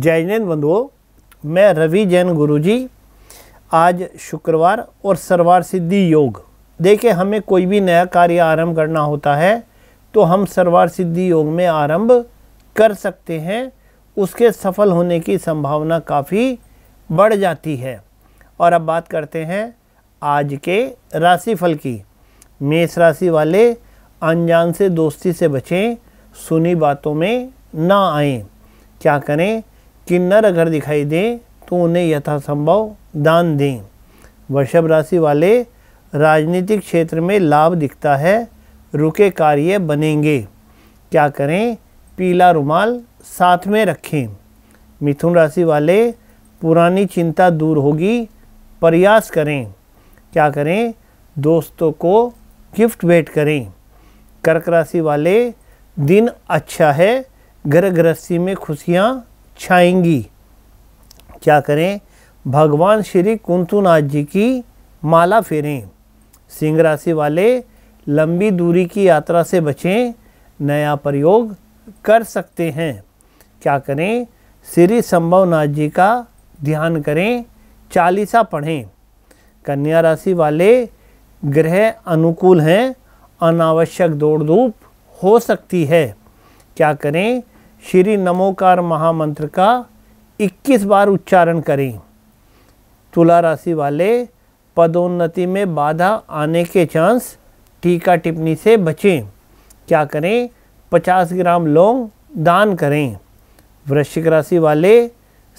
जय जैन बंधुओं मैं रवि जैन गुरुजी आज शुक्रवार और सरवार सिद्धि योग देखिए हमें कोई भी नया कार्य आरंभ करना होता है तो हम सरवार सिद्धि योग में आरंभ कर सकते हैं उसके सफल होने की संभावना काफ़ी बढ़ जाती है और अब बात करते हैं आज के राशिफल की मेष राशि वाले अनजान से दोस्ती से बचें सुनी बातों में ना आए क्या करें किन्नर अगर दिखाई दें तो उन्हें यथासंभव दान दें वृषभ राशि वाले राजनीतिक क्षेत्र में लाभ दिखता है रुके कार्य बनेंगे क्या करें पीला रुमाल साथ में रखें मिथुन राशि वाले पुरानी चिंता दूर होगी प्रयास करें क्या करें दोस्तों को गिफ्ट भेंट करें कर्क राशि वाले दिन अच्छा है घर गृहस्थी में खुशियाँ छाएंगी क्या करें भगवान श्री कुंतुनाथ जी की माला फेरें सिंह राशि वाले लंबी दूरी की यात्रा से बचें नया प्रयोग कर सकते हैं क्या करें श्री संभवनाथ जी का ध्यान करें चालीसा पढ़ें कन्या राशि वाले ग्रह अनुकूल हैं अनावश्यक दौड़ धूप हो सकती है क्या करें श्री नमोकार महामंत्र का 21 बार उच्चारण करें तुला राशि वाले पदोन्नति में बाधा आने के चांस टीका टिप्पणी से बचें क्या करें 50 ग्राम लौंग दान करें वृश्चिक राशि वाले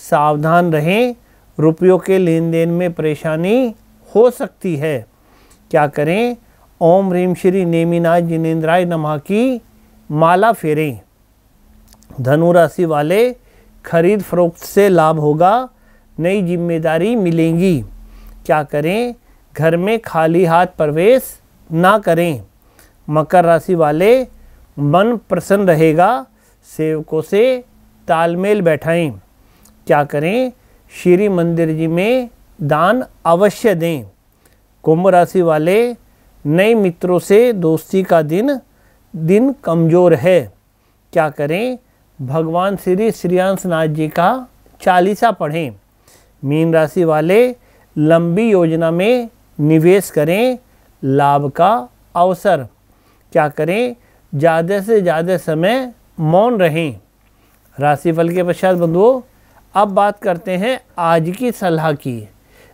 सावधान रहें रुपयों के लेन देन में परेशानी हो सकती है क्या करें ओम रीम श्री नेमिनाय जिनेन्द्राय नमा की माला फेरें धनु राशि वाले खरीद फरोख्त से लाभ होगा नई जिम्मेदारी मिलेंगी क्या करें घर में खाली हाथ प्रवेश ना करें मकर राशि वाले मन प्रसन्न रहेगा सेवकों से तालमेल बैठाएं क्या करें श्री मंदिर जी में दान अवश्य दें कुंभ राशि वाले नए मित्रों से दोस्ती का दिन दिन कमज़ोर है क्या करें भगवान श्री नाथ जी का चालीसा पढ़ें मीन राशि वाले लंबी योजना में निवेश करें लाभ का अवसर क्या करें ज़्यादा से ज़्यादा समय मौन रहें राशिफल के पश्चात बंधुओं अब बात करते हैं आज की सलाह की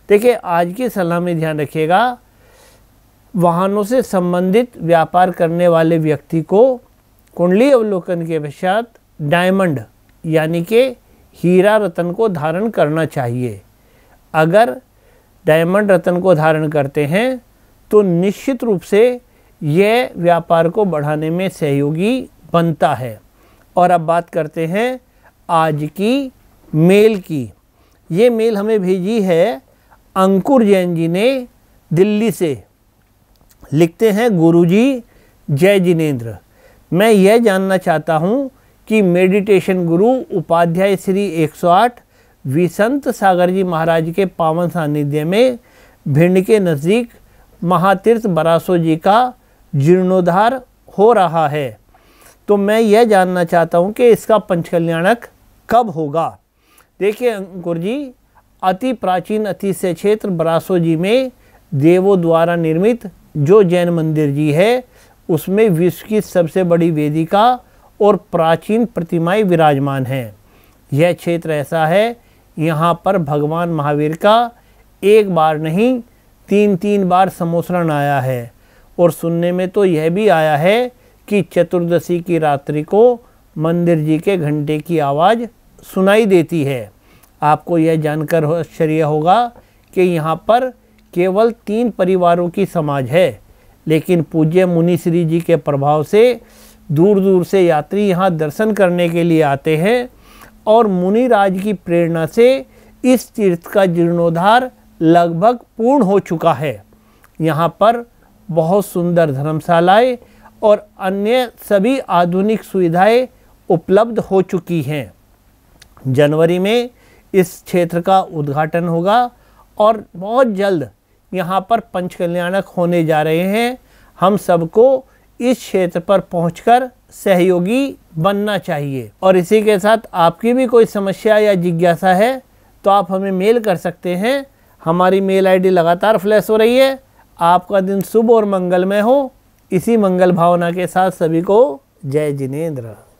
देखिए आज की सलाह में ध्यान रखिएगा वाहनों से संबंधित व्यापार करने वाले व्यक्ति को कुंडली अवलोकन के पश्चात डायमंड यानी कि हीरा रतन को धारण करना चाहिए अगर डायमंड रतन को धारण करते हैं तो निश्चित रूप से यह व्यापार को बढ़ाने में सहयोगी बनता है और अब बात करते हैं आज की मेल की ये मेल हमें भेजी है अंकुर जैन जी ने दिल्ली से लिखते हैं गुरुजी जय जिनेंद्र मैं यह जानना चाहता हूँ कि मेडिटेशन गुरु उपाध्याय श्री 108 विसंत सागर जी महाराज के पावन सानिध्य में भिंड के नज़दीक महातीर्थ बरासो जी का जीर्णोद्धार हो रहा है तो मैं यह जानना चाहता हूँ कि इसका पंचकल्याणक कब होगा देखिए अंकुर जी अति प्राचीन अतिशय क्षेत्र बरासो जी में देवों द्वारा निर्मित जो जैन मंदिर जी है उसमें विश्व की सबसे बड़ी वेदिका और प्राचीन प्रतिमाएं विराजमान हैं यह क्षेत्र ऐसा है यहाँ पर भगवान महावीर का एक बार नहीं तीन तीन बार समोसरण आया है और सुनने में तो यह भी आया है कि चतुर्दशी की रात्रि को मंदिर जी के घंटे की आवाज़ सुनाई देती है आपको यह जानकर आश्चर्य होगा कि यहाँ पर केवल तीन परिवारों की समाज है लेकिन पूज्य मुनि श्री जी के प्रभाव से दूर दूर से यात्री यहाँ दर्शन करने के लिए आते हैं और मुनिराज की प्रेरणा से इस तीर्थ का जीर्णोद्धार लगभग पूर्ण हो चुका है यहाँ पर बहुत सुंदर धर्मशालाएं और अन्य सभी आधुनिक सुविधाएं उपलब्ध हो चुकी हैं जनवरी में इस क्षेत्र का उद्घाटन होगा और बहुत जल्द यहाँ पर पंच कल्याणक होने जा रहे हैं हम सबको इस क्षेत्र पर पहुंचकर सहयोगी बनना चाहिए और इसी के साथ आपकी भी कोई समस्या या जिज्ञासा है तो आप हमें मेल कर सकते हैं हमारी मेल आईडी लगातार फ्लैश हो रही है आपका दिन शुभ और मंगलमय हो इसी मंगल भावना के साथ सभी को जय जिनेन्द्र